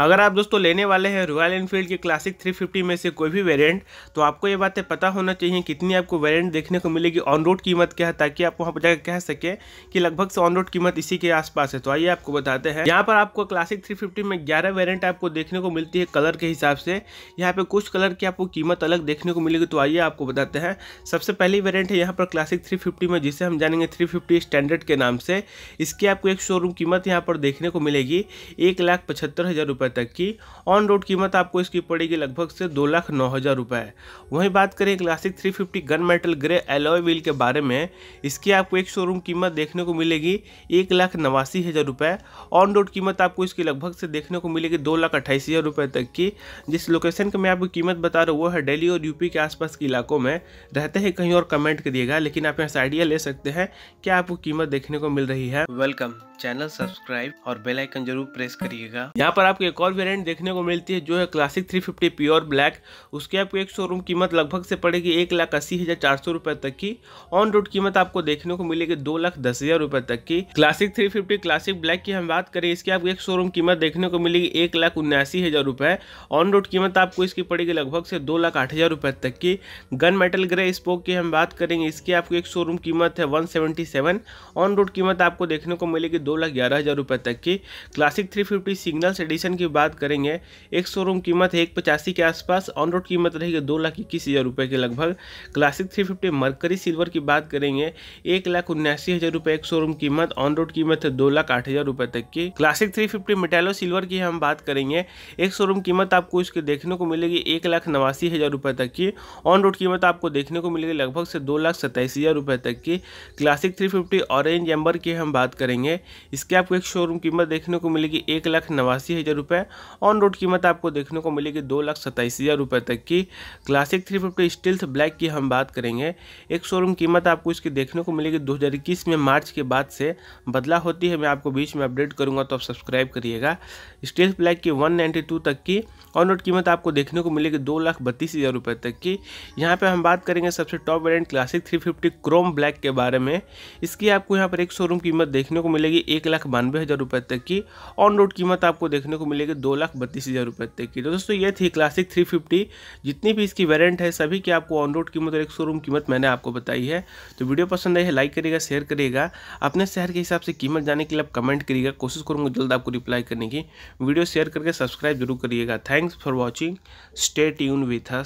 अगर आप दोस्तों लेने वाले हैं रॉयल एनफील्ड के क्लासिक 350 में से कोई भी वेरिएंट तो आपको ये बातें पता होना चाहिए कितनी आपको वेरिएंट देखने को मिलेगी ऑन रोड कीमत क्या है ताकि आप वहाँ पर जाकर कह सके कि लगभग से ऑन रोड कीमत इसी के आसपास है तो आइए आपको बताते हैं यहाँ पर आपको क्लासिक थ्री में ग्यारह वेरियंट आपको देखने को मिलती है कलर के हिसाब से यहाँ पर कुछ कलर की आपको कीमत अलग देखने को मिलेगी तो आइए आपको बताते हैं सबसे पहली वेरियंट है यहाँ पर क्लासिक थ्री में जिसे हम जानेंगे थ्री स्टैंडर्ड के नाम से इसकी आपको एक शोरूम कीमत यहाँ पर देखने को मिलेगी एक लाख पचहत्तर हज़ार रुपये तक की ऑन रोड कीमत आपको इसकी पड़ेगी लगभग से दो लाख नौ हज़ार रुपये वहीं बात करें classic 350 fifty gun metal grey alloy wheel के बारे में इसकी आपको एक शोरूम कीमत देखने को मिलेगी एक लाख नवासी हज़ार रुपये ऑन रोड कीमत आपको इसकी लगभग से देखने को मिलेगी दो लाख अट्ठाईस हज़ार रुपये तक की जिस लोकेशन की मैं आपको कीमत बता रहा हूँ वो है दिल्ली और यूपी के आसपास के इलाकों में रहते हैं कहीं और कमेंट करिएगा लेकिन आप यहाँ से आइडिया ले सकते हैं क्या आपको कीमत देखने को मिल रही है वेलकम चैनल सब्सक्राइब और बेल आइकन जरूर प्रेस करिएगा यहाँ पर आपको एक और वेरिएंट देखने को मिलती है जो है क्लासिक 350 फिफ्टी प्योर ब्लैक उसकी आपको एक शोरूम कीमत लगभग से पड़ेगी एक लाख अस्सी हज़ार चार सौ रुपए तक की ऑन रोड कीमत आपको देखने को मिलेगी दो लाख दस हज़ार रुपए तक की classic three fifty classic black की हम बात करें इसकी आपको एक शोरूम कीमत देखने को मिलेगी एक लाख उन्यासी हज़ार रुपए ऑन रोड कीमत आपको इसकी पड़ेगी लगभग से दो लाख आठ हज़ार रुपए तक की गन मेटल ग्रे स्पोक की हम बात करेंगे इसकी आपको एक शोरूम कीमत है one seventy seven on road कीमत आपको देखने को मिलेगी दो लाख ग्यारह हज़ार रुपये तक की classic three fifty signals edition की बात करेंगे एक शोरूम कीमत है एक पचासी के आसपास ऑन रोड कीमत रहेगी दो लाख इक्कीस हज़ार रुपये के लगभग classic three fifty mercury silver की बात करेंगे एक लाख उन्यासी हज़ार रुपये एक शोरूम कीमत ऑन रोड कीमत है दो लाख आठ हज़ार रुपये तक की classic three fifty metallo silver की हम बात करेंगे एक शोरूम कीमत आपको इसके देखने को मिलेगी एक लाख नवासी हज़ार रुपये तक की ऑन रोड कीमत आपको देखने को मिलेगी लगभग से दो लाख सत्ताईस हज़ार रुपये तक की classic three fifty orange ember की हम बात करेंगे इसकी आपको एक शोरूम कीमत देखने को मिलेगी एक लाख नवासी हज़ार रुपये ऑन रोड कीमत आपको देखने को मिलेगी दो लाख सत्ताईस हज़ार रुपये तक की classic three fifty stealth black की हम बात करेंगे एक शोरूम कीमत आपको इसकी देखने को मिलेगी दो में मार्च के बाद से बदला होती है मैं आपको बीच में अपडेट करूँगा तो आप सब्सक्राइब करिएगा स्टील्थ ब्लैक की वन तक की ऑन रोड कीमत आपको देखने को मिलेगी दो लाख बत्तीस हज़ार रुपये तक की यहाँ पर हम बात करेंगे सबसे top variant Classic fifty chrome black के बारे में इसकी आपको यहाँ पर एक शोरूम कीमत देखने को मिलेगी एक लाख बानवे हज़ार रुपये तक की ऑन रोड कीमत आपको देखने को मिलेगी दो लाख बत्तीस हज़ार रुपये तक की तो दोस्तों ये थी क्लासिक थ्री फिफ्टी जितनी भी इसकी वेरियंट है सभी की आपको ऑन रोड कीमत और एक शोरूम कीमत मैंने आपको बताई है तो वीडियो पसंद आई है लाइक करिएगा शेयर करिएगा अपने शहर के हिसाब से कीमत जाने के लिए आप कमेंट करिएगा कोशिश करूँगा जल्द आपको रिप्लाई करने की वीडियो शेयर करके सब्सक्राइब जरूर करिएगा thanks for watching stay tune with us